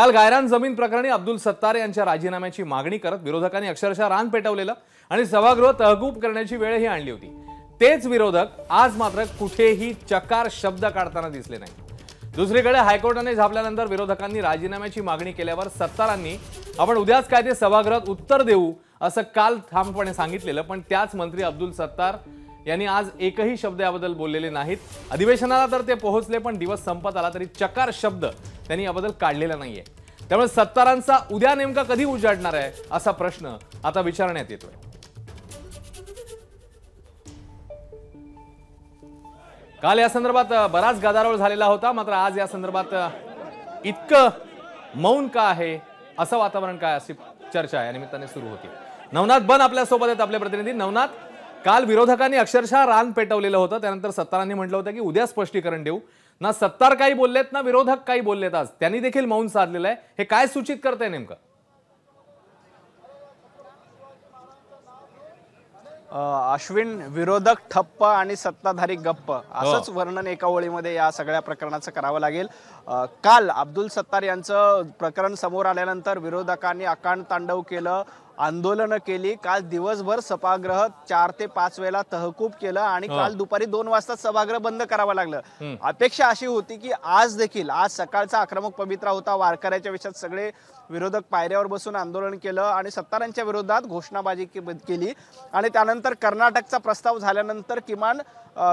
काल गायरान जमीन प्रकरणी अब्दुल सत्तार यांच्या राजीनाम्याची मागणी करत विरोधकांनी अक्षरशः रान पेटवलेलं आणि सभागृह तहकूब करण्याची वेळही आणली होती तेच विरोधक आज मात्र कुठेही चकार शब्द काढताना दिसले नाही दुसरीकडे हायकोर्टाने झापल्यानंतर विरोधकांनी राजीनाम्याची मागणी केल्यावर सत्तारांनी आपण उद्याच काय ते सभागृहात उत्तर देऊ असं काल ठामपणे सांगितलेलं पण त्याच मंत्री अब्दुल सत्तार यांनी आज एकही शब्द याबद्दल बोललेले नाहीत अधिवेशनाला तर ते पोहोचले पण दिवस संपत आला तरी चकार शब्द त्यांनी बदल काढलेला नाहीये त्यामुळे सत्तारांचा उद्या नेमका कधी उजाडणार आहे असा प्रश्न आता विचारण्यात येतोय काल या संदर्भात बराच गदारोळ झालेला होता मात्र आज या संदर्भात इतकं मौन का आहे असं वातावरण काय अशी चर्चा या निमित्ताने सुरू होती नवनाथ बन आपल्या सोबत आहेत आपले प्रतिनिधी नवनाथ काल विरोधकांनी अक्षरशः रान पेटवलेलं होतं त्यानंतर सत्तारांनी म्हटलं होतं की उद्या स्पष्टीकरण देऊ ना सत्तार काही बोललेत ना विरोधक काही बोललेत आज त्यांनी देखील मौन साधलेलं आहे हे काय सूचित करते नेमकं अश्विन विरोधक ठप्प आणि सत्ताधारी गप्प असंच हो. वर्णन एका ओळीमध्ये या सगळ्या प्रकरणाचं करावं लागेल काल अब्दुल सत्तार यांचं प्रकरण समोर आल्यानंतर विरोधकांनी अकांड तांडव केलं आंदोलनं केली काल दिवसभर सभागृह चार ते पाच वेळेला तहकूब केलं आणि काल दुपारी दोन वाजता सभागृह बंद करावा लागलं अपेक्षा अशी होती की आज देखील आज सकाळचा आक्रमक पवित्रा होता वारकऱ्याच्या विषयात सगळे विरोधक पायऱ्यावर बसून आंदोलन केलं आणि सत्तारांच्या विरोधात घोषणाबाजी केली आणि त्यानंतर कर्नाटकचा प्रस्ताव झाल्यानंतर किमान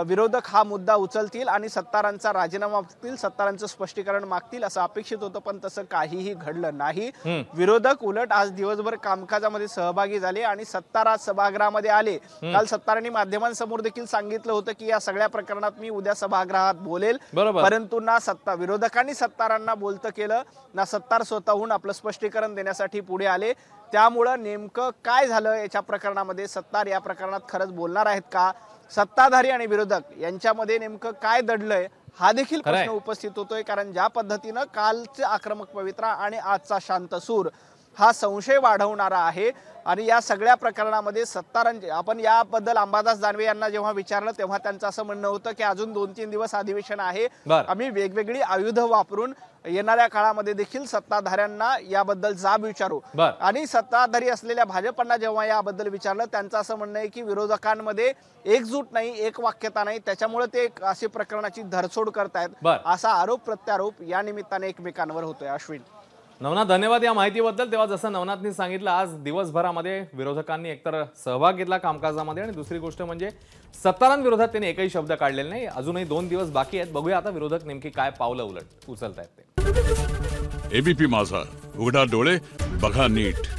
विरोधक हा मुद्दा उचलतील आणि सत्तारांचा राजीनामा मागतील सत्तारांचं स्पष्टीकरण मागतील असं अपेक्षित होतं पण तसं काहीही घडलं नाही विरोधक उलट आज दिवसभर कामकाजामध्ये यामध्ये सहभागी झाले आणि सत्तारा सभागृहामध्ये आले काल सत्तारांनी माध्यमांसमोर देखील सांगितलं होतं की या सगळ्या प्रकरणात मी उद्या सभागृहात बोलेल परंतु ना सत्ता विरोधकांनी सत्तारांना बोलतं केलं ना सत्तार स्वतःहून आपलं स्पष्टीकरण देण्यासाठी पुढे आले त्यामुळं नेमकं काय झालं याच्या प्रकरणामध्ये सत्तार या प्रकरणात खरंच बोलणार आहेत का सत्ताधारी आणि विरोधक यांच्यामध्ये नेमकं काय दडलंय हा देखील प्रश्न उपस्थित होतोय कारण ज्या पद्धतीनं कालचे आक्रमक पवित्रा आणि आजचा शांत सूर हा संशय वाढवणारा आहे आणि या सगळ्या प्रकरणामध्ये सत्तारांचे आपण याबद्दल अंबादास दानवे यांना जेव्हा विचारलं तेव्हा त्यांचं असं म्हणणं होतं की अजून दोन तीन दिवस अधिवेशन आहे आम्ही वेगवेगळी आयुध वापरून येणाऱ्या काळामध्ये देखील सत्ताधाऱ्यांना याबद्दल जाब विचारू आणि सत्ताधारी असलेल्या भाजपांना जेव्हा याबद्दल विचारलं त्यांचं असं म्हणणं आहे की विरोधकांमध्ये एकजूट नाही एक वाक्यता नाही त्याच्यामुळे ते असे प्रकरणाची धरसोड करतायत असा आरोप प्रत्यारोप या निमित्ताने एकमेकांवर होतोय अश्विन नवनाथ धन्यवाद या माहितीबद्दल तेव्हा जसं नवनाथनी सांगितलं आज दिवसभरामध्ये विरोधकांनी एकतर सहभाग घेतला कामकाजामध्ये आणि दुसरी गोष्ट म्हणजे सत्तारांविरोधात त्यांनी एकही शब्द काढलेले नाही अजूनही दोन दिवस बाकी आहेत बघूया आता विरोधक नेमकी काय पावलं उलट उचलत आहेत ते एबीपी माझा उघडा डोळे बघा नीट